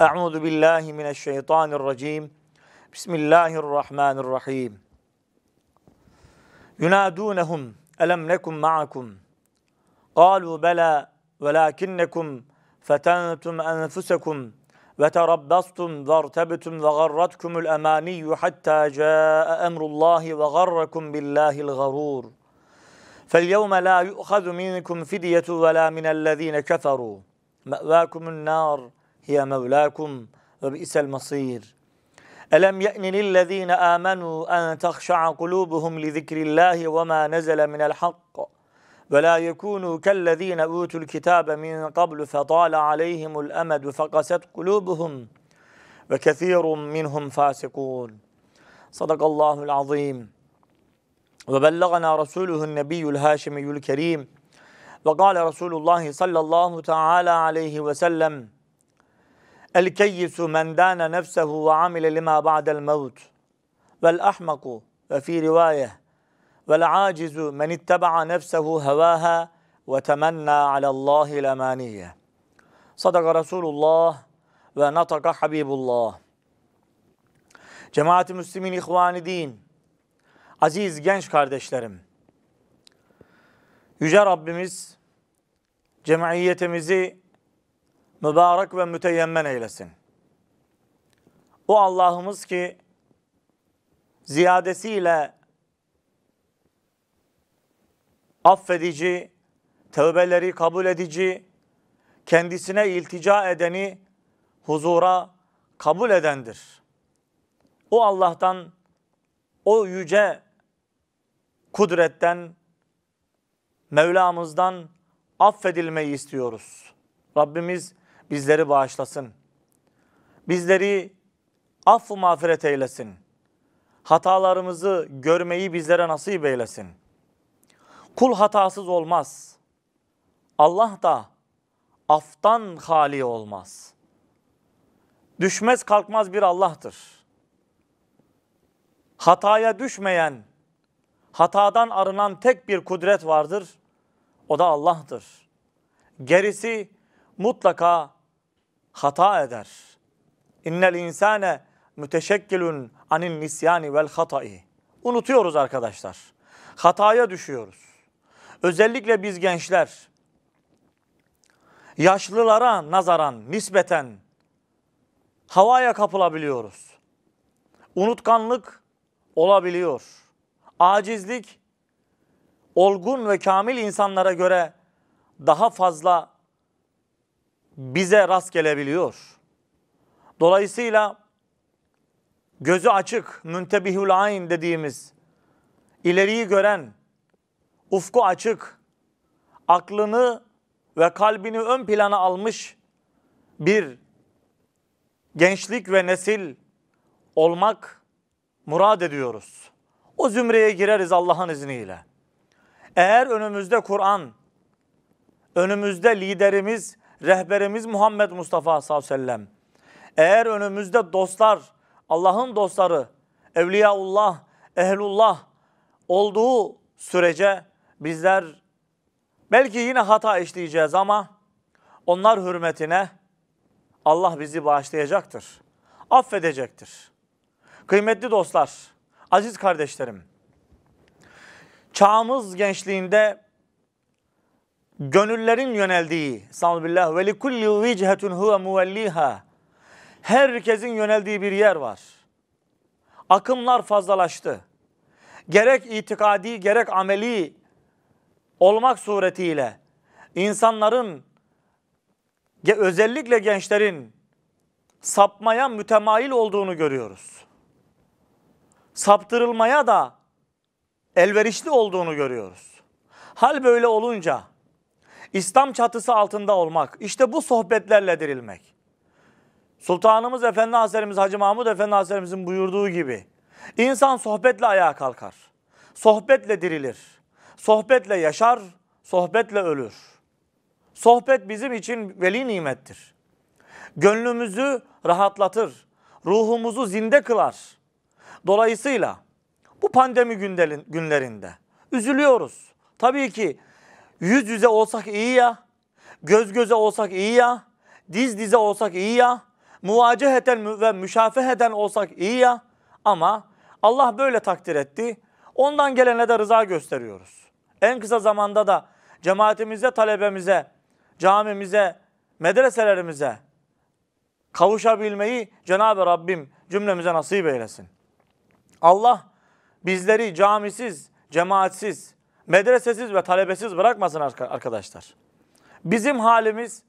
أعوذ بالله من الشيطان الرجيم بسم الله الرحمن الرحيم ينادونهم ألم نكن معكم قالوا بلى ولكنكم فتنتم أنفسكم وتربصتم وارتبتم وغرتكم الأماني حتى جاء أمر الله وغركم بالله الغرور فاليوم لا يؤخذ منكم فدية ولا من الذين كفروا مأواكم النار هي مولاكم وبئس المصير ألم يأن للذين آمنوا أن تخشع قلوبهم لذكر الله وما نزل من الحق ولا يكونوا كالذين أوتوا الكتاب من قبل فطال عليهم الأمد فقست قلوبهم وكثير منهم فاسقون صدق الله العظيم وبلغنا رسوله النبي الهاشمي الكريم وقال رسول الله صلى الله تعالى عليه وسلم El keyyisu men dâne nefsehu ve amile lima ba'del mevt. Vel ahmaku ve fi rivaye. Vel acizu men itteba'a nefsehu hevâhâ ve temennâ alallâhi lemâniyye. Sadaka Resulullah ve nataka Habibullah. Cemaat-i Müslümin İhvan-ı Din, aziz genç kardeşlerim, Yüce Rabbimiz cemiyetimizi mübarek ve müteyemmen eylesin. O Allah'ımız ki ziyadesiyle affedici, tövbeleri kabul edici, kendisine iltica edeni huzura kabul edendir. O Allah'tan, o yüce kudretten, Mevlamızdan affedilmeyi istiyoruz. Rabbimiz bizleri bağışlasın. Bizleri affı mağfiret eylesin. Hatalarımızı görmeyi bizlere nasip eylesin. Kul hatasız olmaz. Allah da aftan hali olmaz. Düşmez kalkmaz bir Allah'tır. Hataya düşmeyen, hatadan arınan tek bir kudret vardır. O da Allah'tır. Gerisi mutlaka hata eder. İnnel insane müteşekkilun anin nisyani vel hatai. Unutuyoruz arkadaşlar. Hataya düşüyoruz. Özellikle biz gençler yaşlılara nazaran nispeten havaya kapılabiliyoruz. Unutkanlık olabiliyor. Acizlik olgun ve kamil insanlara göre daha fazla bize rast gelebiliyor. Dolayısıyla gözü açık, müntebihül ayn dediğimiz, ileriyi gören, ufku açık, aklını ve kalbini ön plana almış bir gençlik ve nesil olmak murad ediyoruz. O zümreye gireriz Allah'ın izniyle. Eğer önümüzde Kur'an, önümüzde liderimiz rehberimiz Muhammed Mustafa sallallahu aleyhi ve sellem. Eğer önümüzde dostlar, Allah'ın dostları, Evliyaullah, Ehlullah olduğu sürece bizler belki yine hata işleyeceğiz ama onlar hürmetine Allah bizi bağışlayacaktır. Affedecektir. Kıymetli dostlar, aziz kardeşlerim, çağımız gençliğinde gönüllerin yöneldiği, sallallahu ve li kulli vechetun huve muvelliha. Herkesin yöneldiği bir yer var. Akımlar fazlalaştı. Gerek itikadi gerek ameli olmak suretiyle insanların özellikle gençlerin sapmaya mütemail olduğunu görüyoruz. Saptırılmaya da elverişli olduğunu görüyoruz. Hal böyle olunca İslam çatısı altında olmak. işte bu sohbetlerle dirilmek. Sultanımız Efendi Hazretimiz Hacı Mahmud Efendi Hazretimizin buyurduğu gibi insan sohbetle ayağa kalkar. Sohbetle dirilir. Sohbetle yaşar, sohbetle ölür. Sohbet bizim için veli nimettir. Gönlümüzü rahatlatır. Ruhumuzu zinde kılar. Dolayısıyla bu pandemi günlerinde üzülüyoruz. Tabii ki Yüz yüze olsak iyi ya. Göz göze olsak iyi ya. Diz dize olsak iyi ya. Muvaceheten ve müşafeheten olsak iyi ya. Ama Allah böyle takdir etti. Ondan gelene de rıza gösteriyoruz. En kısa zamanda da cemaatimize, talebemize, camimize, medreselerimize kavuşabilmeyi Cenab-ı Rabbim cümlemize nasip eylesin. Allah bizleri camisiz, cemaatsiz, medresesiz ve talebesiz bırakmasın arkadaşlar. Bizim halimiz,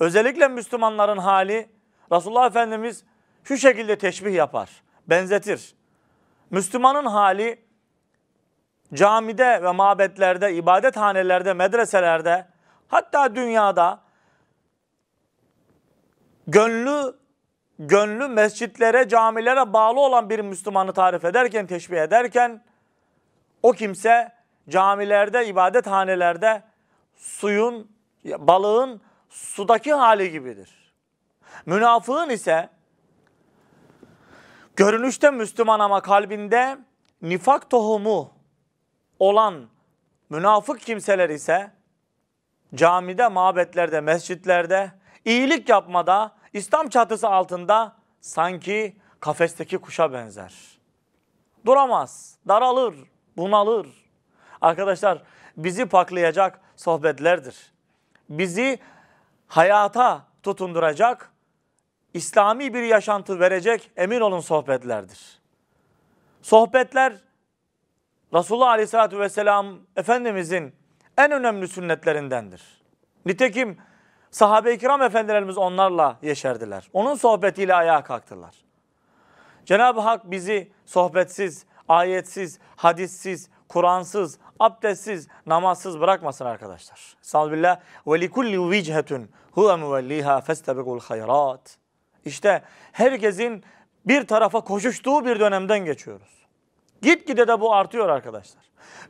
özellikle Müslümanların hali, Resulullah Efendimiz şu şekilde teşbih yapar, benzetir. Müslümanın hali camide ve mabetlerde, ibadethanelerde, medreselerde, hatta dünyada gönlü gönlü mescitlere, camilere bağlı olan bir Müslümanı tarif ederken, teşbih ederken o kimse camilerde, ibadethanelerde suyun, balığın sudaki hali gibidir. Münafığın ise görünüşte Müslüman ama kalbinde nifak tohumu olan münafık kimseler ise camide, mabetlerde, mescitlerde, iyilik yapmada, İslam çatısı altında sanki kafesteki kuşa benzer. Duramaz, daralır, bunalır. Arkadaşlar bizi paklayacak sohbetlerdir. Bizi hayata tutunduracak, İslami bir yaşantı verecek emin olun sohbetlerdir. Sohbetler Resulullah Aleyhisselatü Vesselam Efendimizin en önemli sünnetlerindendir. Nitekim sahabe-i kiram efendilerimiz onlarla yeşerdiler. Onun sohbetiyle ayağa kalktılar. Cenab-ı Hak bizi sohbetsiz, ayetsiz, hadissiz, Kur'ansız, abdestsiz, namazsız bırakmasın arkadaşlar. Salbillah ve li kulli vichetun huve muvelliha festebikul hayrat. İşte herkesin bir tarafa koşuştuğu bir dönemden geçiyoruz. Gitgide de bu artıyor arkadaşlar.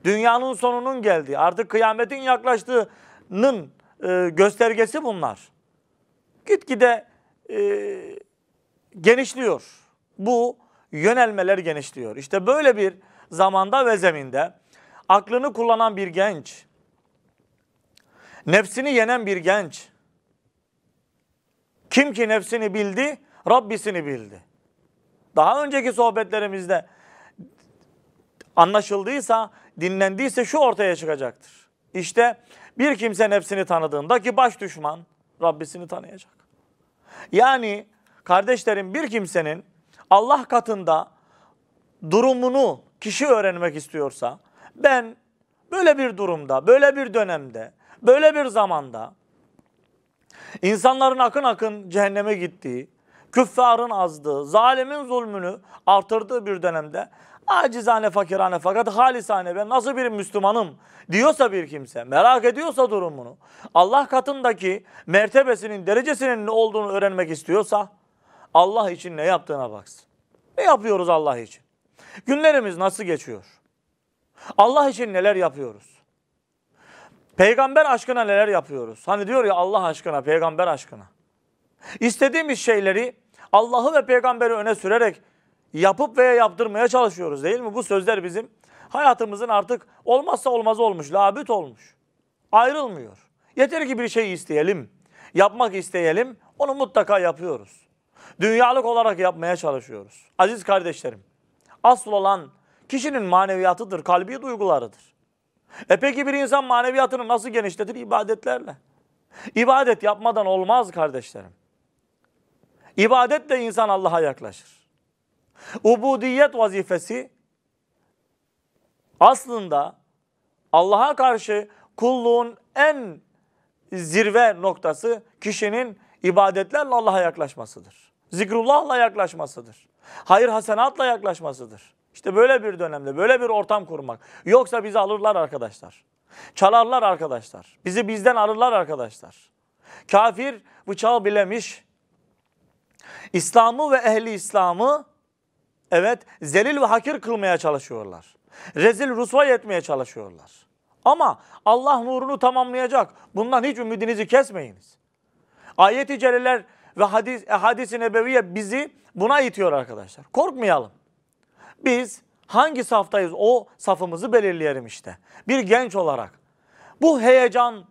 Dünyanın sonunun geldiği, artık kıyametin yaklaştığının e, göstergesi bunlar. Gitgide e, genişliyor. Bu yönelmeler genişliyor. İşte böyle bir zamanda ve zeminde aklını kullanan bir genç, nefsini yenen bir genç, kim ki nefsini bildi, Rabbisini bildi. Daha önceki sohbetlerimizde anlaşıldıysa, dinlendiyse şu ortaya çıkacaktır. İşte bir kimse nefsini tanıdığında ki baş düşman Rabbisini tanıyacak. Yani kardeşlerim bir kimsenin Allah katında durumunu kişi öğrenmek istiyorsa, ben böyle bir durumda, böyle bir dönemde, böyle bir zamanda insanların akın akın cehenneme gittiği, küffarın azdığı, zalimin zulmünü artırdığı bir dönemde acizane fakirane fakat halisane ben nasıl bir Müslümanım diyorsa bir kimse merak ediyorsa durumunu Allah katındaki mertebesinin derecesinin ne olduğunu öğrenmek istiyorsa Allah için ne yaptığına baksın. Ne yapıyoruz Allah için? Günlerimiz nasıl geçiyor? Allah için neler yapıyoruz? Peygamber aşkına neler yapıyoruz? Hani diyor ya Allah aşkına, peygamber aşkına. İstediğimiz şeyleri Allah'ı ve peygamberi öne sürerek yapıp veya yaptırmaya çalışıyoruz değil mi? Bu sözler bizim hayatımızın artık olmazsa olmazı olmuş, labüt olmuş. Ayrılmıyor. Yeter ki bir şey isteyelim, yapmak isteyelim, onu mutlaka yapıyoruz. Dünyalık olarak yapmaya çalışıyoruz. Aziz kardeşlerim, asıl olan Kişinin maneviyatıdır, kalbi duygularıdır. E peki bir insan maneviyatını nasıl genişletir? İbadetlerle. İbadet yapmadan olmaz kardeşlerim. İbadetle insan Allah'a yaklaşır. Ubudiyet vazifesi aslında Allah'a karşı kulluğun en zirve noktası kişinin ibadetlerle Allah'a yaklaşmasıdır. Zikrullah'la yaklaşmasıdır. Hayır hasenatla yaklaşmasıdır. İşte böyle bir dönemde böyle bir ortam kurmak. Yoksa bizi alırlar arkadaşlar. Çalarlar arkadaşlar. Bizi bizden alırlar arkadaşlar. Kafir bıçağı bilemiş. İslam'ı ve ehli İslam'ı evet zelil ve hakir kılmaya çalışıyorlar. Rezil rusva etmeye çalışıyorlar. Ama Allah nurunu tamamlayacak. Bundan hiç ümidinizi kesmeyiniz. Ayet-i Celiler ve hadis, e, hadis-i nebeviye bizi buna itiyor arkadaşlar. Korkmayalım. Biz hangi saftayız o safımızı belirleyelim işte. Bir genç olarak. Bu heyecan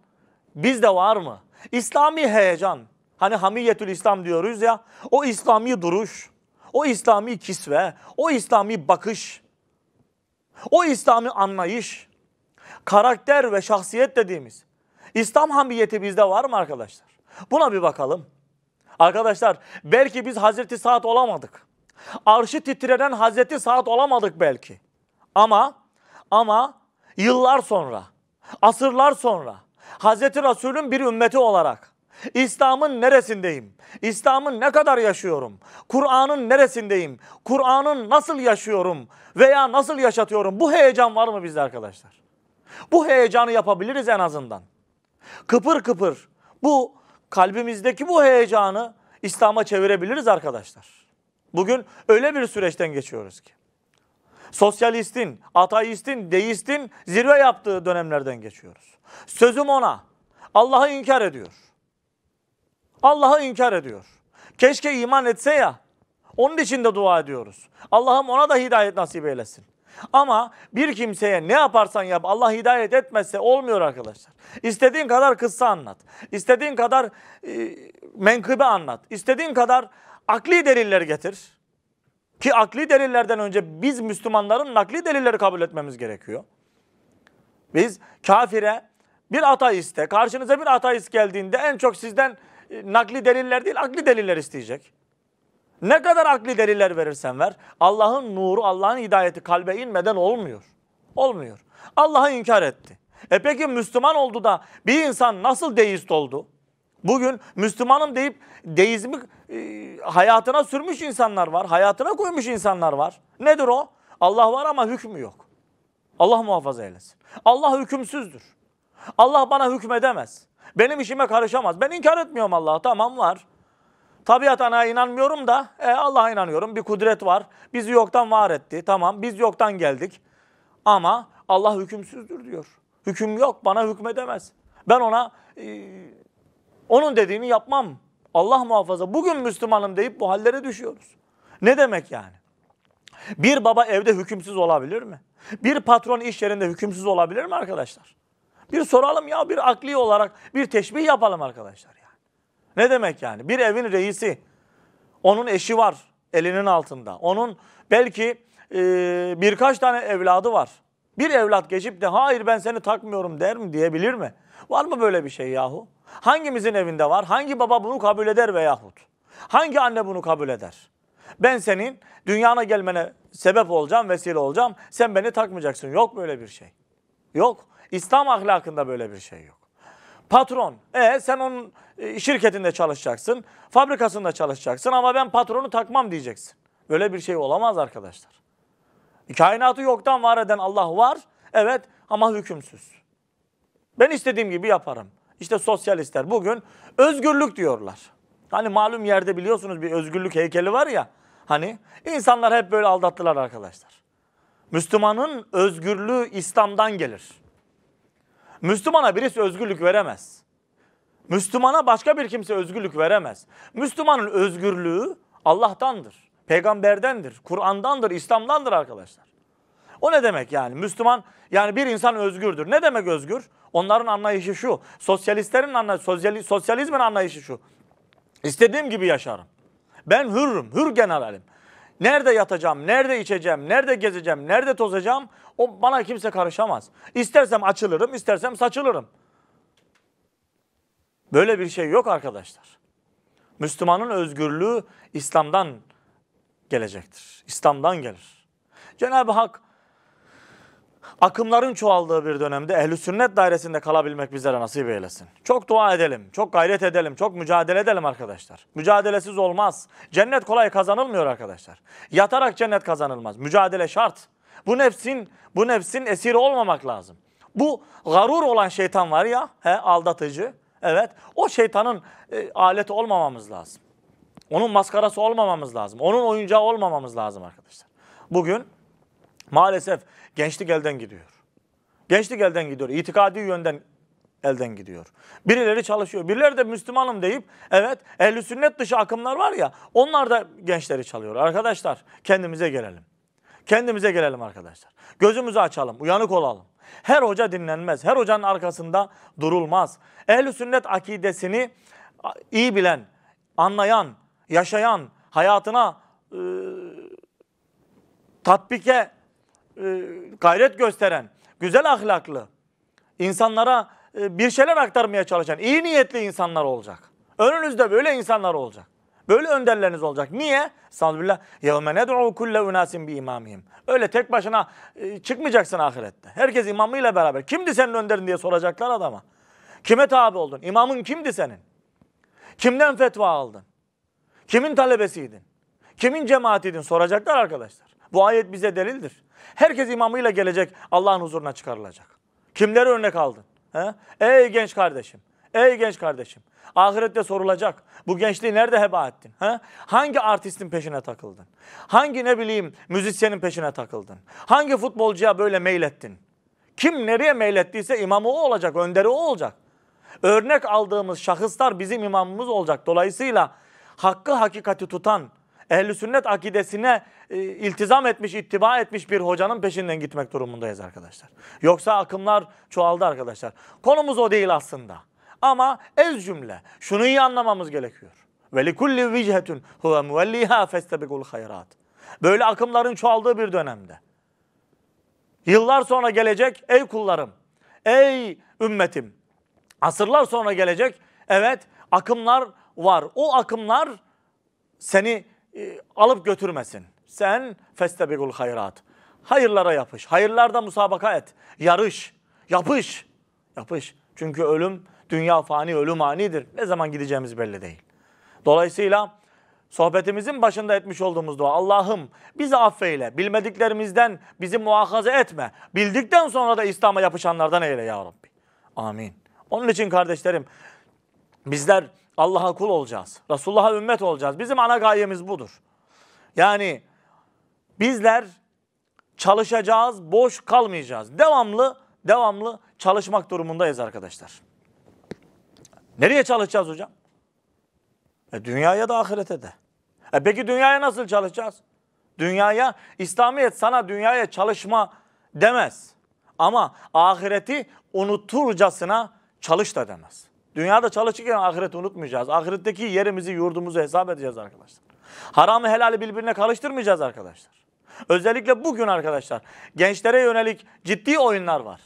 bizde var mı? İslami heyecan. Hani hamiyetül İslam diyoruz ya. O İslami duruş, o İslami kisve, o İslami bakış, o İslami anlayış, karakter ve şahsiyet dediğimiz. İslam hamiyeti bizde var mı arkadaşlar? Buna bir bakalım. Arkadaşlar belki biz Hazreti Saad olamadık. Arşı titrenen Hazreti Saad olamadık belki. Ama ama yıllar sonra, asırlar sonra Hazreti Resul'ün bir ümmeti olarak İslam'ın neresindeyim? İslam'ın ne kadar yaşıyorum? Kur'an'ın neresindeyim? Kur'an'ın nasıl yaşıyorum veya nasıl yaşatıyorum? Bu heyecan var mı bizde arkadaşlar? Bu heyecanı yapabiliriz en azından. Kıpır kıpır bu kalbimizdeki bu heyecanı İslam'a çevirebiliriz arkadaşlar. Bugün öyle bir süreçten geçiyoruz ki. Sosyalistin, ateistin, deistin zirve yaptığı dönemlerden geçiyoruz. Sözüm ona. Allah'ı inkar ediyor. Allah'ı inkar ediyor. Keşke iman etse ya. Onun için de dua ediyoruz. Allah'ım ona da hidayet nasip eylesin. Ama bir kimseye ne yaparsan yap Allah hidayet etmezse olmuyor arkadaşlar. İstediğin kadar kıssa anlat. İstediğin kadar e, menkıbe anlat. İstediğin kadar Akli deliller getir. Ki akli delillerden önce biz Müslümanların nakli delilleri kabul etmemiz gerekiyor. Biz kafire bir ateiste, karşınıza bir ateist geldiğinde en çok sizden e, nakli deliller değil akli deliller isteyecek. Ne kadar akli deliller verirsen ver. Allah'ın nuru, Allah'ın hidayeti kalbe inmeden olmuyor. Olmuyor. Allah'ı inkar etti. E peki Müslüman oldu da bir insan nasıl deist oldu? Bugün Müslümanım deyip deizmi e, hayatına sürmüş insanlar var. Hayatına koymuş insanlar var. Nedir o? Allah var ama hükmü yok. Allah muhafaza eylesin. Allah hükümsüzdür. Allah bana hükmedemez. Benim işime karışamaz. Ben inkar etmiyorum Allah'ı. Tamam var. Tabiat anaya inanmıyorum da e, Allah'a inanıyorum. Bir kudret var. Bizi yoktan var etti. Tamam biz yoktan geldik. Ama Allah hükümsüzdür diyor. Hüküm yok bana hükmedemez. Ben ona e, onun dediğini yapmam. Allah muhafaza bugün Müslümanım deyip bu hallere düşüyoruz. Ne demek yani? Bir baba evde hükümsüz olabilir mi? Bir patron iş yerinde hükümsüz olabilir mi arkadaşlar? Bir soralım ya bir akli olarak bir teşbih yapalım arkadaşlar yani. Ne demek yani? Bir evin reisi, onun eşi var elinin altında. Onun belki e, birkaç tane evladı var. Bir evlat geçip de hayır ben seni takmıyorum der mi diyebilir mi? Var mı böyle bir şey yahu? Hangimizin evinde var? Hangi baba bunu kabul eder veyahut? Hangi anne bunu kabul eder? Ben senin dünyana gelmene sebep olacağım, vesile olacağım. Sen beni takmayacaksın. Yok böyle bir şey. Yok. İslam ahlakında böyle bir şey yok. Patron, e sen onun e, şirketinde çalışacaksın, fabrikasında çalışacaksın ama ben patronu takmam diyeceksin. Böyle bir şey olamaz arkadaşlar. Kainatı yoktan var eden Allah var. Evet ama hükümsüz. Ben istediğim gibi yaparım. İşte sosyalistler bugün özgürlük diyorlar. Hani malum yerde biliyorsunuz bir özgürlük heykeli var ya. Hani insanlar hep böyle aldattılar arkadaşlar. Müslümanın özgürlüğü İslam'dan gelir. Müslümana birisi özgürlük veremez. Müslümana başka bir kimse özgürlük veremez. Müslümanın özgürlüğü Allah'tandır. Peygamberdendir, Kur'an'dandır, İslam'dandır arkadaşlar. O ne demek yani? Müslüman yani bir insan özgürdür. Ne demek özgür? Onların anlayışı şu. Sosyalistlerin anlayışı, sosyali, sosyalizmin anlayışı şu. İstediğim gibi yaşarım. Ben hürrüm, hür generalim. Nerede yatacağım, nerede içeceğim, nerede gezeceğim, nerede tozacağım o bana kimse karışamaz. İstersem açılırım, istersem saçılırım. Böyle bir şey yok arkadaşlar. Müslümanın özgürlüğü İslam'dan gelecektir. İslam'dan gelir. Cenab-ı Hak akımların çoğaldığı bir dönemde ehli sünnet dairesinde kalabilmek bizlere nasip eylesin. Çok dua edelim, çok gayret edelim, çok mücadele edelim arkadaşlar. Mücadelesiz olmaz. Cennet kolay kazanılmıyor arkadaşlar. Yatarak cennet kazanılmaz. Mücadele şart. Bu nefsin, bu nefsin esiri olmamak lazım. Bu garur olan şeytan var ya, he, aldatıcı. Evet, o şeytanın e, aleti olmamamız lazım. Onun maskarası olmamamız lazım. Onun oyuncağı olmamamız lazım arkadaşlar. Bugün maalesef gençlik elden gidiyor. Gençlik elden gidiyor. İtikadi yönden elden gidiyor. Birileri çalışıyor. Birileri de Müslümanım deyip evet ehli sünnet dışı akımlar var ya onlar da gençleri çalıyor. Arkadaşlar kendimize gelelim. Kendimize gelelim arkadaşlar. Gözümüzü açalım, uyanık olalım. Her hoca dinlenmez. Her hocanın arkasında durulmaz. Ehli sünnet akidesini iyi bilen, anlayan, yaşayan, hayatına e, tatbike e, gayret gösteren, güzel ahlaklı, insanlara e, bir şeyler aktarmaya çalışan, iyi niyetli insanlar olacak. Önünüzde böyle insanlar olacak. Böyle önderleriniz olacak. Niye? Sallallahu yevme ned'u kulle unasin bi imamihim. Öyle tek başına e, çıkmayacaksın ahirette. Herkes imamıyla beraber. Kimdi senin önderin diye soracaklar adama. Kime tabi oldun? İmamın kimdi senin? Kimden fetva aldın? Kimin talebesiydin? Kimin cemaatiydin? Soracaklar arkadaşlar. Bu ayet bize delildir. Herkes imamıyla gelecek Allah'ın huzuruna çıkarılacak. Kimleri örnek aldın? He? Ey genç kardeşim. Ey genç kardeşim. Ahirette sorulacak. Bu gençliği nerede heba ettin? He? Hangi artistin peşine takıldın? Hangi ne bileyim müzisyenin peşine takıldın? Hangi futbolcuya böyle meylettin? Kim nereye meylettiyse imamı o olacak, önderi o olacak. Örnek aldığımız şahıslar bizim imamımız olacak. Dolayısıyla hakkı hakikati tutan, ehli sünnet akidesine e, iltizam etmiş, ittiba etmiş bir hocanın peşinden gitmek durumundayız arkadaşlar. Yoksa akımlar çoğaldı arkadaşlar. Konumuz o değil aslında. Ama ez cümle şunu iyi anlamamız gerekiyor. Ve likulli vichetun huve muvelliha festebikul hayrat. Böyle akımların çoğaldığı bir dönemde. Yıllar sonra gelecek ey kullarım, ey ümmetim. Asırlar sonra gelecek evet akımlar var. O akımlar seni e, alıp götürmesin. Sen festebigul hayrat. Hayırlara yapış. Hayırlarda musabaka et. Yarış. Yapış. Yapış. Çünkü ölüm, dünya fani, ölüm anidir. Ne zaman gideceğimiz belli değil. Dolayısıyla sohbetimizin başında etmiş olduğumuz dua. Allah'ım bizi affeyle. Bilmediklerimizden bizi muhafaza etme. Bildikten sonra da İslam'a yapışanlardan eyle ya Rabbi. Amin. Onun için kardeşlerim bizler Allah'a kul olacağız. Resulullah'a ümmet olacağız. Bizim ana gayemiz budur. Yani bizler çalışacağız, boş kalmayacağız. Devamlı, devamlı çalışmak durumundayız arkadaşlar. Nereye çalışacağız hocam? E dünyaya da ahirete de. E peki dünyaya nasıl çalışacağız? Dünyaya, İslamiyet sana dünyaya çalışma demez. Ama ahireti unuturcasına çalış da demez. Dünyada çalışırken ahireti unutmayacağız. Ahiretteki yerimizi, yurdumuzu hesap edeceğiz arkadaşlar. Haramı helali birbirine karıştırmayacağız arkadaşlar. Özellikle bugün arkadaşlar gençlere yönelik ciddi oyunlar var.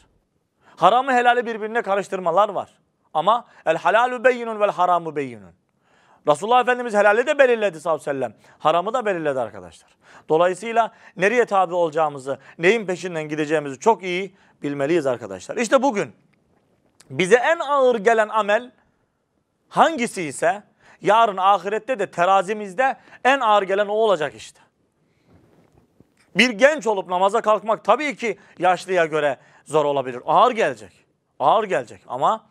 Haramı helali birbirine karıştırmalar var. Ama el halalü beyinun vel haramu beyinun. Resulullah Efendimiz helali de belirledi sallallahu aleyhi ve sellem. Haramı da belirledi arkadaşlar. Dolayısıyla nereye tabi olacağımızı, neyin peşinden gideceğimizi çok iyi bilmeliyiz arkadaşlar. İşte bugün bize en ağır gelen amel hangisi ise yarın ahirette de terazimizde en ağır gelen o olacak işte. Bir genç olup namaza kalkmak tabii ki yaşlıya göre zor olabilir. Ağır gelecek. Ağır gelecek ama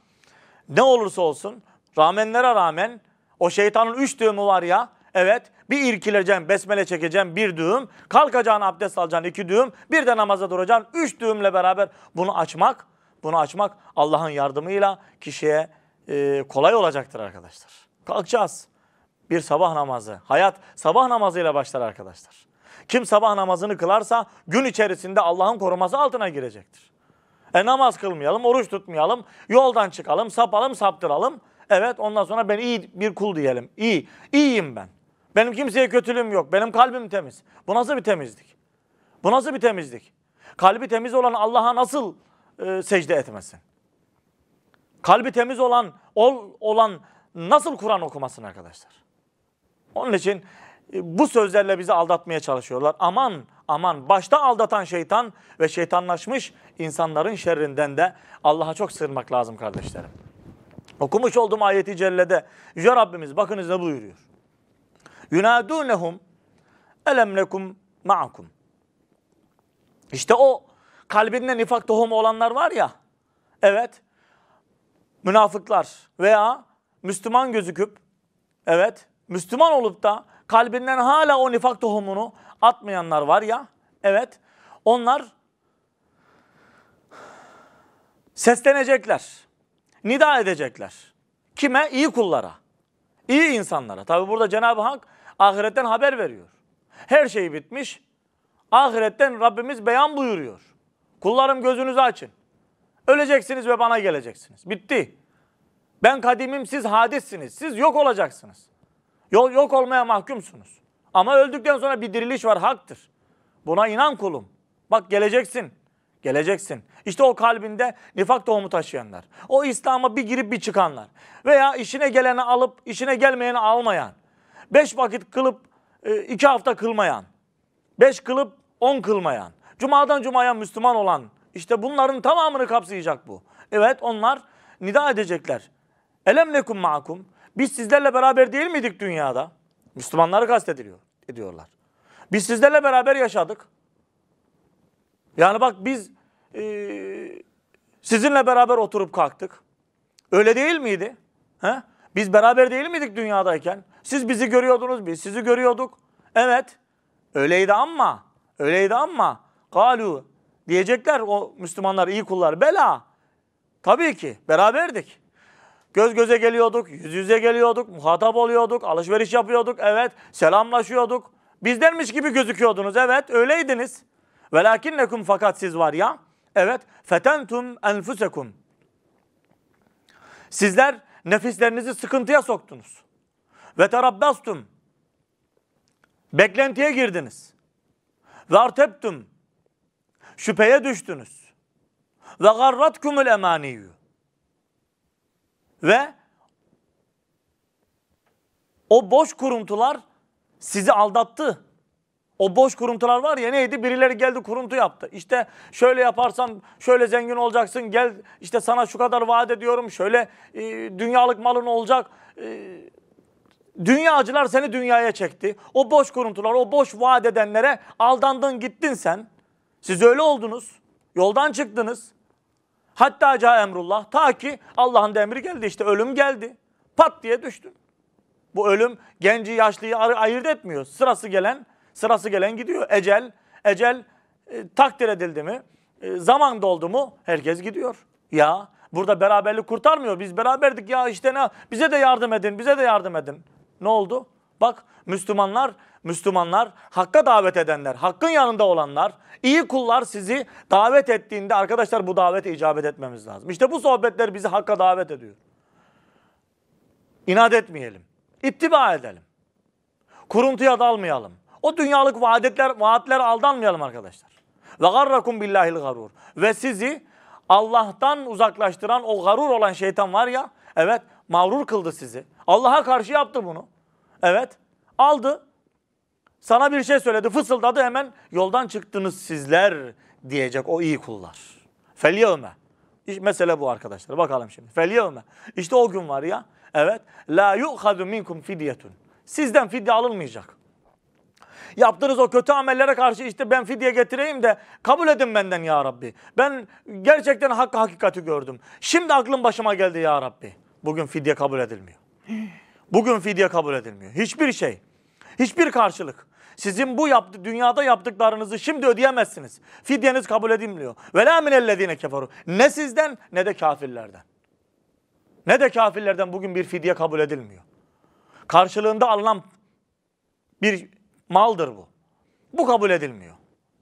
ne olursa olsun ramenlere rağmen o şeytanın üç düğümü var ya. Evet bir irkileceğim, besmele çekeceğim bir düğüm. Kalkacaksın abdest alacaksın iki düğüm. Bir de namaza duracaksın üç düğümle beraber bunu açmak bunu açmak Allah'ın yardımıyla kişiye e, kolay olacaktır arkadaşlar. Kalkacağız. Bir sabah namazı. Hayat sabah namazıyla başlar arkadaşlar. Kim sabah namazını kılarsa gün içerisinde Allah'ın koruması altına girecektir. E namaz kılmayalım, oruç tutmayalım, yoldan çıkalım, sapalım, saptıralım. Evet ondan sonra ben iyi bir kul diyelim. İyi, iyiyim ben. Benim kimseye kötülüğüm yok. Benim kalbim temiz. Bu nasıl bir temizlik? Bu nasıl bir temizlik? Kalbi temiz olan Allah'a nasıl e, secde etmesin. Kalbi temiz olan, ol olan nasıl Kur'an okumasın arkadaşlar? Onun için e, bu sözlerle bizi aldatmaya çalışıyorlar. Aman aman başta aldatan şeytan ve şeytanlaşmış insanların şerrinden de Allah'a çok sığınmak lazım kardeşlerim. Okumuş olduğum ayeti cellede Yüce Rabbimiz bakınız ne buyuruyor. Yunadûnehum elem lekum ma'akum. İşte o kalbinde nifak tohumu olanlar var ya. Evet. Münafıklar veya Müslüman gözüküp evet Müslüman olup da kalbinden hala o nifak tohumunu atmayanlar var ya. Evet. Onlar seslenecekler. Nida edecekler. Kime? İyi kullara. İyi insanlara. Tabi burada Cenab-ı Hak ahiretten haber veriyor. Her şey bitmiş. Ahiretten Rabbimiz beyan buyuruyor. Kullarım gözünüzü açın. Öleceksiniz ve bana geleceksiniz. Bitti. Ben kadimim siz hadissiniz. Siz yok olacaksınız. Yok, yok olmaya mahkumsunuz. Ama öldükten sonra bir diriliş var haktır. Buna inan kulum. Bak geleceksin. Geleceksin. İşte o kalbinde nifak tohumu taşıyanlar. O İslam'a bir girip bir çıkanlar. Veya işine geleni alıp işine gelmeyeni almayan. Beş vakit kılıp e, iki hafta kılmayan. Beş kılıp on kılmayan. Cuma'dan Cuma'ya Müslüman olan işte bunların tamamını kapsayacak bu. Evet onlar nida edecekler. Elem lekum ma'akum. Biz sizlerle beraber değil miydik dünyada? Müslümanları kastediliyor ediyorlar. Biz sizlerle beraber yaşadık. Yani bak biz e, sizinle beraber oturup kalktık. Öyle değil miydi? He? Biz beraber değil miydik dünyadayken? Siz bizi görüyordunuz, biz sizi görüyorduk. Evet, öyleydi ama, öyleydi ama Kalu diyecekler o Müslümanlar iyi kullar. Bela. Tabii ki beraberdik. Göz göze geliyorduk, yüz yüze geliyorduk, muhatap oluyorduk, alışveriş yapıyorduk, evet, selamlaşıyorduk. Bizdenmiş gibi gözüküyordunuz, evet, öyleydiniz. Velakinnekum fakat siz var ya, evet, fetentum enfusekum. Sizler nefislerinizi sıkıntıya soktunuz. Ve terabbastum. Beklentiye girdiniz. Ve arteptum. Şüpheye düştünüz. Ve garratkumul emaniyyü. Ve o boş kuruntular sizi aldattı. O boş kuruntular var ya neydi? Birileri geldi kuruntu yaptı. İşte şöyle yaparsan şöyle zengin olacaksın. Gel işte sana şu kadar vaat ediyorum. Şöyle e, dünyalık malın olacak. E, dünyacılar seni dünyaya çekti. O boş kuruntular, o boş vaat edenlere aldandın gittin sen. Siz öyle oldunuz. Yoldan çıktınız. Hatta ca emrullah. Ta ki Allah'ın da emri geldi işte ölüm geldi. Pat diye düştün. Bu ölüm genci yaşlıyı ayırt etmiyor. Sırası gelen sırası gelen gidiyor. Ecel ecel e, takdir edildi mi? E, zaman doldu mu? Herkes gidiyor. Ya burada beraberlik kurtarmıyor. Biz beraberdik ya işte ne? Bize de yardım edin, bize de yardım edin. Ne oldu? Bak Müslümanlar Müslümanlar, hakka davet edenler, hakkın yanında olanlar, iyi kullar sizi davet ettiğinde arkadaşlar bu davete icabet etmemiz lazım. İşte bu sohbetler bizi hakka davet ediyor. İnat etmeyelim. İttiba edelim. Kuruntuya dalmayalım. O dünyalık vaadetler, vaatler aldanmayalım arkadaşlar. Ve garrakum billahil garur. Ve sizi Allah'tan uzaklaştıran o garur olan şeytan var ya, evet mağrur kıldı sizi. Allah'a karşı yaptı bunu. Evet, aldı sana bir şey söyledi fısıldadı hemen yoldan çıktınız sizler diyecek o iyi kullar. Felyevme. Mesele bu arkadaşlar bakalım şimdi. Felyevme. İşte o gün var ya. Evet. La yu'hadu minkum fidyetun. Sizden fidye alınmayacak. Yaptığınız o kötü amellere karşı işte ben fidye getireyim de kabul edin benden ya Rabbi. Ben gerçekten hakkı hakikati gördüm. Şimdi aklım başıma geldi ya Rabbi. Bugün fidye kabul edilmiyor. Bugün fidye kabul edilmiyor. Hiçbir şey. Hiçbir karşılık. Sizin bu yaptı, dünyada yaptıklarınızı şimdi ödeyemezsiniz. Fidyeniz kabul edilmiyor. Ve la minellezine keferu. Ne sizden ne de kafirlerden. Ne de kafirlerden bugün bir fidye kabul edilmiyor. Karşılığında alınan bir maldır bu. Bu kabul edilmiyor.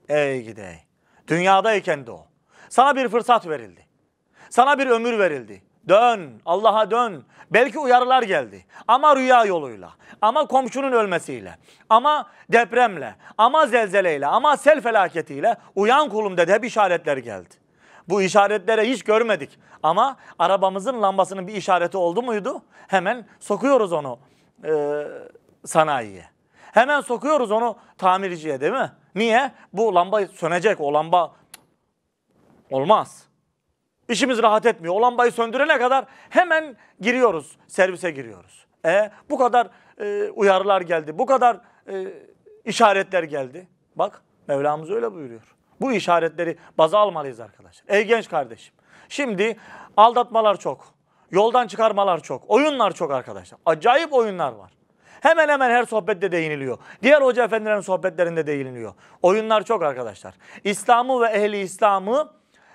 Ey gidey. Dünyadayken de o. Sana bir fırsat verildi. Sana bir ömür verildi. Dön, Allah'a dön. Belki uyarılar geldi. Ama rüya yoluyla, ama komşunun ölmesiyle, ama depremle, ama zelzeleyle, ama sel felaketiyle uyan kulum dedi. Hep işaretler geldi. Bu işaretlere hiç görmedik. Ama arabamızın lambasının bir işareti oldu muydu? Hemen sokuyoruz onu e, sanayiye. Hemen sokuyoruz onu tamirciye değil mi? Niye? Bu lamba sönecek. O lamba olmaz. İşimiz rahat etmiyor. O lambayı söndürene kadar hemen giriyoruz. Servise giriyoruz. E, bu kadar e, uyarılar geldi. Bu kadar e, işaretler geldi. Bak Mevlamız öyle buyuruyor. Bu işaretleri baza almalıyız arkadaşlar. Ey genç kardeşim. Şimdi aldatmalar çok. Yoldan çıkarmalar çok. Oyunlar çok arkadaşlar. Acayip oyunlar var. Hemen hemen her sohbette değiniliyor. Diğer hoca efendilerin sohbetlerinde değiniliyor. Oyunlar çok arkadaşlar. İslam'ı ve ehli İslam'ı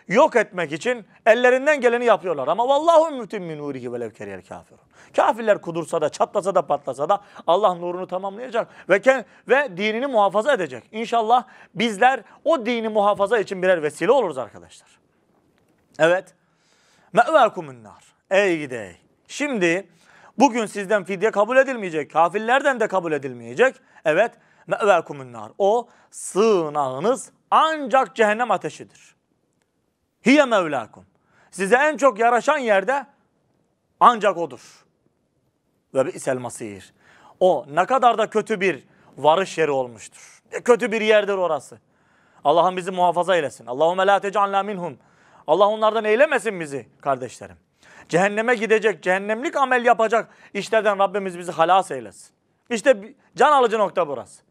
yok etmek için ellerinden geleni yapıyorlar. Ama vallahu mütim min nurihi velev keriyel kafir. Kafirler kudursa da çatlasa da patlasa da Allah nurunu tamamlayacak ve ve dinini muhafaza edecek. İnşallah bizler o dini muhafaza için birer vesile oluruz arkadaşlar. Evet. Me'verkumun nar. Ey gidey. Şimdi bugün sizden fidye kabul edilmeyecek. Kafirlerden de kabul edilmeyecek. Evet. Me'verkumun nar. O sığınağınız ancak cehennem ateşidir. Hiye mevlakum. Size en çok yaraşan yerde ancak odur. Ve bi'sel masir. O ne kadar da kötü bir varış yeri olmuştur. Kötü bir yerdir orası. Allah'ım bizi muhafaza eylesin. Allahümme la tec'alna minhum. Allah onlardan eylemesin bizi kardeşlerim. Cehenneme gidecek, cehennemlik amel yapacak işlerden Rabbimiz bizi halas eylesin. İşte can alıcı nokta burası.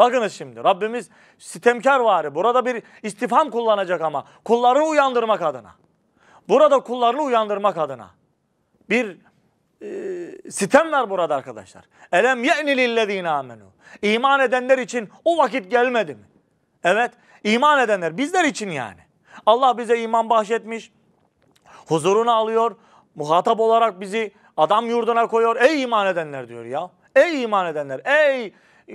Bakınız şimdi Rabbimiz sitemkar varı Burada bir istifam kullanacak ama kullarını uyandırmak adına. Burada kullarını uyandırmak adına. Bir e, sitem var burada arkadaşlar. Elem ye'ni amenu. İman edenler için o vakit gelmedi mi? Evet iman edenler bizler için yani. Allah bize iman bahşetmiş. Huzuruna alıyor. Muhatap olarak bizi adam yurduna koyuyor. Ey iman edenler diyor ya. Ey iman edenler. Ey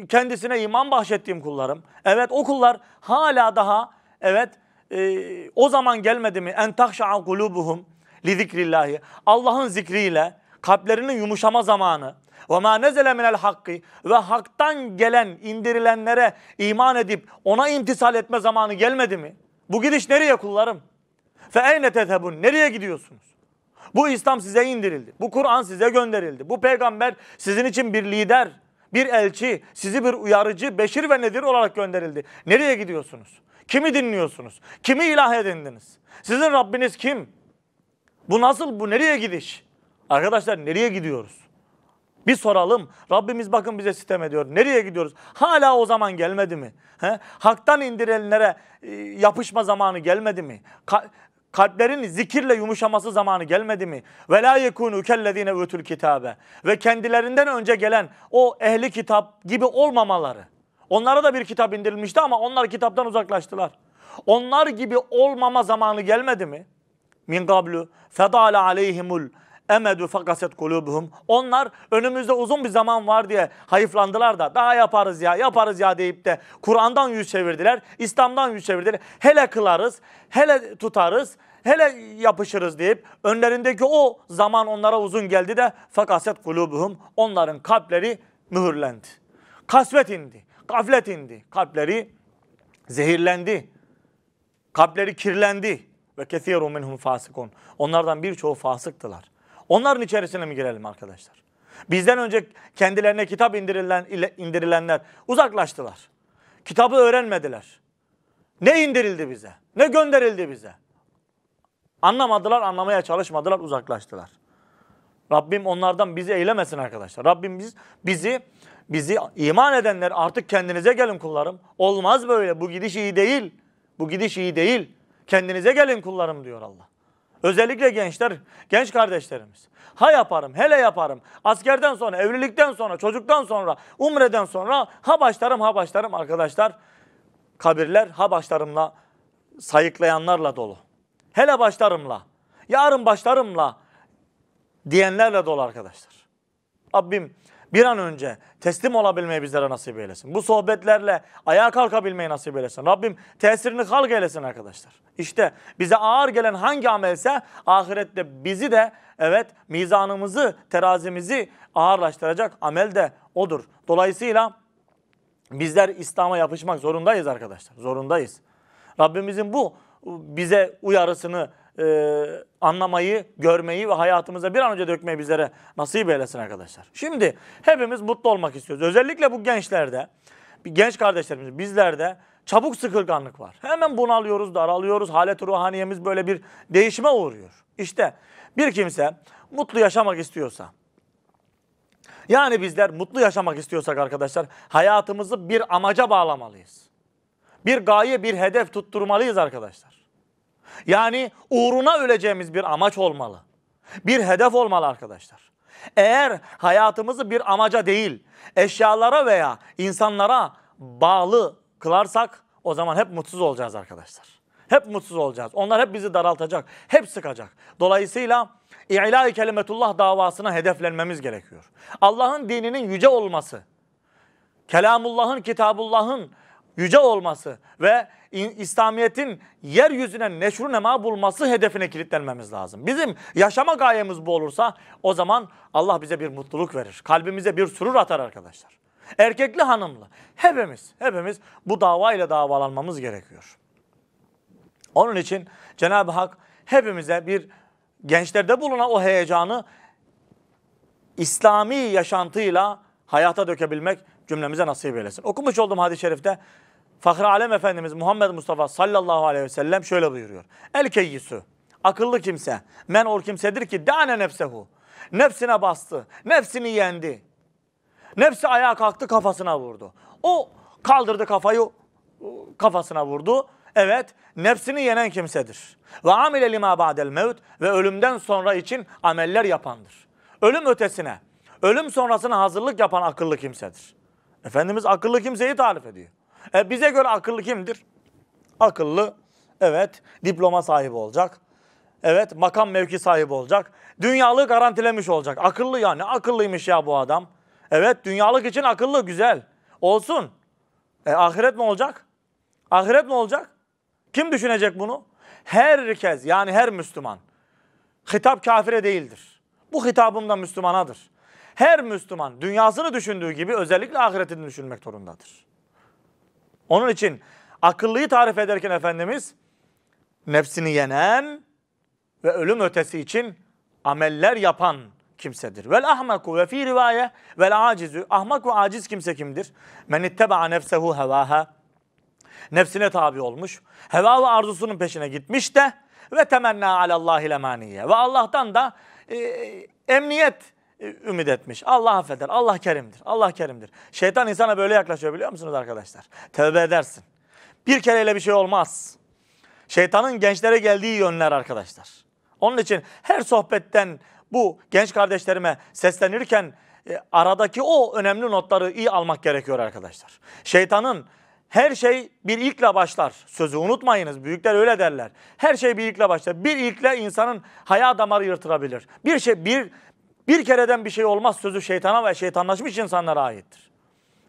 kendisine iman bahşettiğim kullarım. Evet o kullar hala daha evet e, o zaman gelmedi mi? En tahşa'a kulubuhum li zikrillahi. Allah'ın zikriyle kalplerinin yumuşama zamanı. Ve ma nezele minel hakkı ve haktan gelen indirilenlere iman edip ona imtisal etme zamanı gelmedi mi? Bu gidiş nereye kullarım? Fe eyne tezhebun. Nereye gidiyorsunuz? Bu İslam size indirildi. Bu Kur'an size gönderildi. Bu peygamber sizin için bir lider bir elçi, sizi bir uyarıcı, beşir ve nedir olarak gönderildi. Nereye gidiyorsunuz? Kimi dinliyorsunuz? Kimi ilah edindiniz? Sizin Rabbiniz kim? Bu nasıl, bu nereye gidiş? Arkadaşlar nereye gidiyoruz? Bir soralım. Rabbimiz bakın bize sitem ediyor. Nereye gidiyoruz? Hala o zaman gelmedi mi? He? Hak'tan indirilenlere e, yapışma zamanı gelmedi mi? Ka Kalplerin zikirle yumuşaması zamanı gelmedi mi? Ve la yekunu kellezine ötül kitabe. Ve kendilerinden önce gelen o ehli kitap gibi olmamaları. Onlara da bir kitap indirilmişti ama onlar kitaptan uzaklaştılar. Onlar gibi olmama zamanı gelmedi mi? Min gablu fedale aleyhimul emedu fakaset kulubuhum. Onlar önümüzde uzun bir zaman var diye hayıflandılar da daha yaparız ya yaparız ya deyip de Kur'an'dan yüz çevirdiler. İslam'dan yüz çevirdiler. Hele kılarız, hele tutarız, hele yapışırız deyip önlerindeki o zaman onlara uzun geldi de fakaset kulubuhum onların kalpleri mühürlendi. Kasvet indi, gaflet indi. Kalpleri zehirlendi. Kalpleri kirlendi. Ve kethirun minhum fasikun. Onlardan birçoğu fasıktılar. Onların içerisine mi girelim arkadaşlar? Bizden önce kendilerine kitap indirilen, indirilenler uzaklaştılar. Kitabı öğrenmediler. Ne indirildi bize? Ne gönderildi bize? Anlamadılar, anlamaya çalışmadılar, uzaklaştılar. Rabbim onlardan bizi eylemesin arkadaşlar. Rabbim biz, bizi bizi iman edenler artık kendinize gelin kullarım. Olmaz böyle. Bu gidiş iyi değil. Bu gidiş iyi değil. Kendinize gelin kullarım diyor Allah. Özellikle gençler, genç kardeşlerimiz. Ha yaparım, hele yaparım. Askerden sonra, evlilikten sonra, çocuktan sonra, umreden sonra ha başlarım, ha başlarım arkadaşlar. Kabirler ha başlarımla sayıklayanlarla dolu hele başlarımla, yarın başlarımla diyenlerle dolu arkadaşlar. Rabbim bir an önce teslim olabilmeyi bizlere nasip eylesin. Bu sohbetlerle ayağa kalkabilmeyi nasip eylesin. Rabbim tesirini halk eylesin arkadaşlar. İşte bize ağır gelen hangi amelse ahirette bizi de evet mizanımızı, terazimizi ağırlaştıracak amel de odur. Dolayısıyla bizler İslam'a yapışmak zorundayız arkadaşlar. Zorundayız. Rabbimizin bu bize uyarısını e, anlamayı, görmeyi ve hayatımıza bir an önce dökmeyi bizlere nasip eylesin arkadaşlar. Şimdi hepimiz mutlu olmak istiyoruz. Özellikle bu gençlerde, genç kardeşlerimiz bizlerde çabuk sıkılganlık var. Hemen bunalıyoruz, daralıyoruz. Halet ruhaniyemiz böyle bir değişime uğruyor. İşte bir kimse mutlu yaşamak istiyorsa, yani bizler mutlu yaşamak istiyorsak arkadaşlar hayatımızı bir amaca bağlamalıyız. Bir gaye, bir hedef tutturmalıyız arkadaşlar. Yani uğruna öleceğimiz bir amaç olmalı. Bir hedef olmalı arkadaşlar. Eğer hayatımızı bir amaca değil, eşyalara veya insanlara bağlı kılarsak o zaman hep mutsuz olacağız arkadaşlar. Hep mutsuz olacağız. Onlar hep bizi daraltacak, hep sıkacak. Dolayısıyla İ'la-i Kelimetullah davasına hedeflenmemiz gerekiyor. Allah'ın dininin yüce olması, Kelamullah'ın, Kitabullah'ın yüce olması ve İslamiyet'in yeryüzüne neşru nema bulması hedefine kilitlenmemiz lazım. Bizim yaşama gayemiz bu olursa o zaman Allah bize bir mutluluk verir. Kalbimize bir sürur atar arkadaşlar. Erkekli hanımlı hepimiz hepimiz bu dava ile davalanmamız gerekiyor. Onun için Cenab-ı Hak hepimize bir gençlerde bulunan o heyecanı İslami yaşantıyla hayata dökebilmek cümlemize nasip eylesin. Okumuş olduğum hadis-i şerifte Fahri Alem Efendimiz Muhammed Mustafa sallallahu aleyhi ve sellem şöyle buyuruyor. El keyyisü, akıllı kimse, men ol kimsedir ki dane nefsehu. Nefsine bastı, nefsini yendi. Nefsi ayağa kalktı kafasına vurdu. O kaldırdı kafayı kafasına vurdu. Evet, nefsini yenen kimsedir. Ve amile lima ba'del mevt ve ölümden sonra için ameller yapandır. Ölüm ötesine, ölüm sonrasına hazırlık yapan akıllı kimsedir. Efendimiz akıllı kimseyi tarif ediyor. E bize göre akıllı kimdir? Akıllı, evet diploma sahibi olacak. Evet makam mevki sahibi olacak. Dünyalığı garantilemiş olacak. Akıllı yani akıllıymış ya bu adam. Evet dünyalık için akıllı güzel. Olsun. E, ahiret ne olacak? Ahiret ne olacak? Kim düşünecek bunu? Herkes yani her Müslüman. Hitap kafire değildir. Bu hitabım da Müslümanadır. Her Müslüman dünyasını düşündüğü gibi özellikle ahiretini düşünmek zorundadır. Onun için akıllıyı tarif ederken Efendimiz nefsini yenen ve ölüm ötesi için ameller yapan kimsedir. Vel ahmaku ve fi rivaye vel acizu Ahmak ve aciz kimse kimdir? Men ittebaa nefsehu hevaha. Nefsine tabi olmuş. Heva ve arzusunun peşine gitmiş de ve temenna alallahil emaniye. Ve Allah'tan da e, emniyet e, ümit etmiş. Allah affeder. Allah kerimdir. Allah kerimdir. Şeytan insana böyle yaklaşıyor biliyor musunuz arkadaşlar? Tevbe edersin. Bir kereyle bir şey olmaz. Şeytanın gençlere geldiği yönler arkadaşlar. Onun için her sohbetten bu genç kardeşlerime seslenirken e, aradaki o önemli notları iyi almak gerekiyor arkadaşlar. Şeytanın her şey bir ilkle başlar. Sözü unutmayınız. Büyükler öyle derler. Her şey bir ilkle başlar. Bir ilkle insanın hayal damarı yırtırabilir. Bir şey bir bir kereden bir şey olmaz sözü şeytana ve şeytanlaşmış insanlara aittir.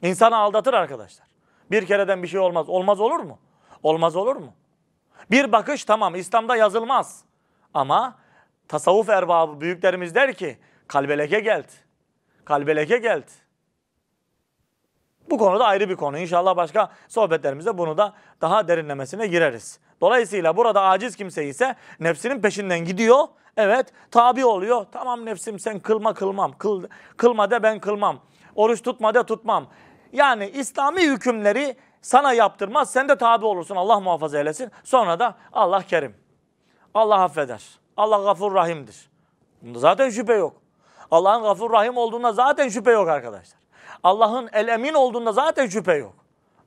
İnsanı aldatır arkadaşlar. Bir kereden bir şey olmaz. Olmaz olur mu? Olmaz olur mu? Bir bakış tamam İslam'da yazılmaz. Ama tasavvuf erbabı büyüklerimiz der ki kalbeleke geldi. Kalbeleke geldi. Bu konuda ayrı bir konu. İnşallah başka sohbetlerimizde bunu da daha derinlemesine gireriz. Dolayısıyla burada aciz kimse ise nefsinin peşinden gidiyor. Evet tabi oluyor. Tamam nefsim sen kılma kılmam. Kıl, kılma de ben kılmam. Oruç tutma de tutmam. Yani İslami hükümleri sana yaptırmaz. Sen de tabi olursun. Allah muhafaza eylesin. Sonra da Allah kerim. Allah affeder. Allah gafur rahimdir. Bunda zaten şüphe yok. Allah'ın gafur rahim olduğuna zaten şüphe yok arkadaşlar. Allah'ın el emin olduğunda zaten şüphe yok.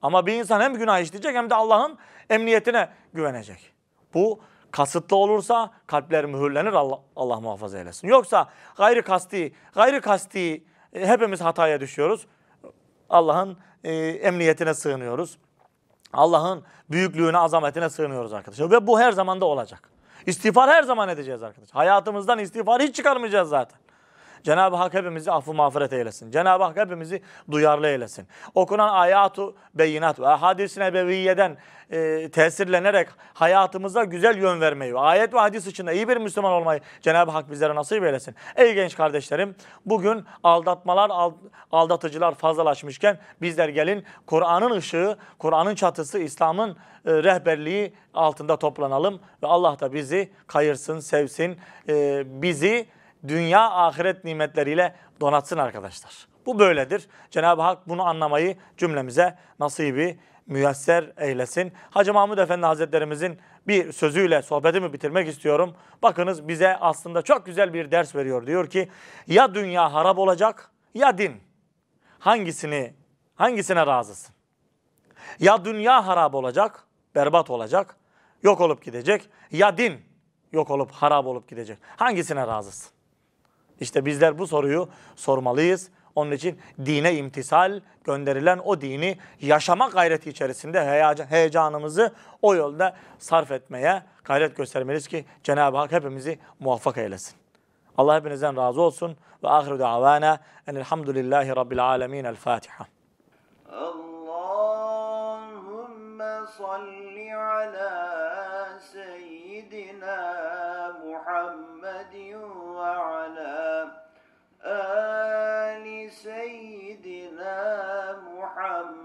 Ama bir insan hem günah işleyecek hem de Allah'ın emniyetine güvenecek. Bu kasıtlı olursa kalpler mühürlenir Allah, Allah muhafaza eylesin. Yoksa gayri kasti, gayri kasti e, hepimiz hataya düşüyoruz. Allah'ın e, emniyetine sığınıyoruz. Allah'ın büyüklüğüne, azametine sığınıyoruz arkadaşlar. Ve bu her zaman da olacak. İstiğfar her zaman edeceğiz arkadaşlar. Hayatımızdan istiğfarı hiç çıkarmayacağız zaten. Cenab-ı Hak hepimizi affı mağfiret eylesin. Cenab-ı Hak hepimizi duyarlı eylesin. Okunan ayatu beyinat ve hadis-i nebeviyeden e, tesirlenerek hayatımıza güzel yön vermeyi, ayet ve hadis içinde iyi bir Müslüman olmayı Cenab-ı Hak bizlere nasip eylesin. Ey genç kardeşlerim bugün aldatmalar, aldatıcılar fazlalaşmışken bizler gelin Kur'an'ın ışığı, Kur'an'ın çatısı, İslam'ın e, rehberliği altında toplanalım ve Allah da bizi kayırsın, sevsin, e, bizi dünya ahiret nimetleriyle donatsın arkadaşlar. Bu böyledir. Cenab-ı Hak bunu anlamayı cümlemize nasibi müyesser eylesin. Hacı Mahmud Efendi Hazretlerimizin bir sözüyle sohbetimi bitirmek istiyorum. Bakınız bize aslında çok güzel bir ders veriyor. Diyor ki ya dünya harap olacak ya din. Hangisini hangisine razısın? Ya dünya harap olacak, berbat olacak, yok olup gidecek ya din yok olup harap olup gidecek. Hangisine razısın? İşte bizler bu soruyu sormalıyız. Onun için dine imtisal gönderilen o dini yaşama gayreti içerisinde heyecanımızı o yolda sarf etmeye gayret göstermeliyiz ki Cenab-ı Hak hepimizi muvaffak eylesin. Allah hepinizden razı olsun ve ahiru davana enelhamdülillahi rabbil alemin. El Fatiha. Allahümme salli ala seyyidina سيدنا محمد وعلى آل سيدنا محمد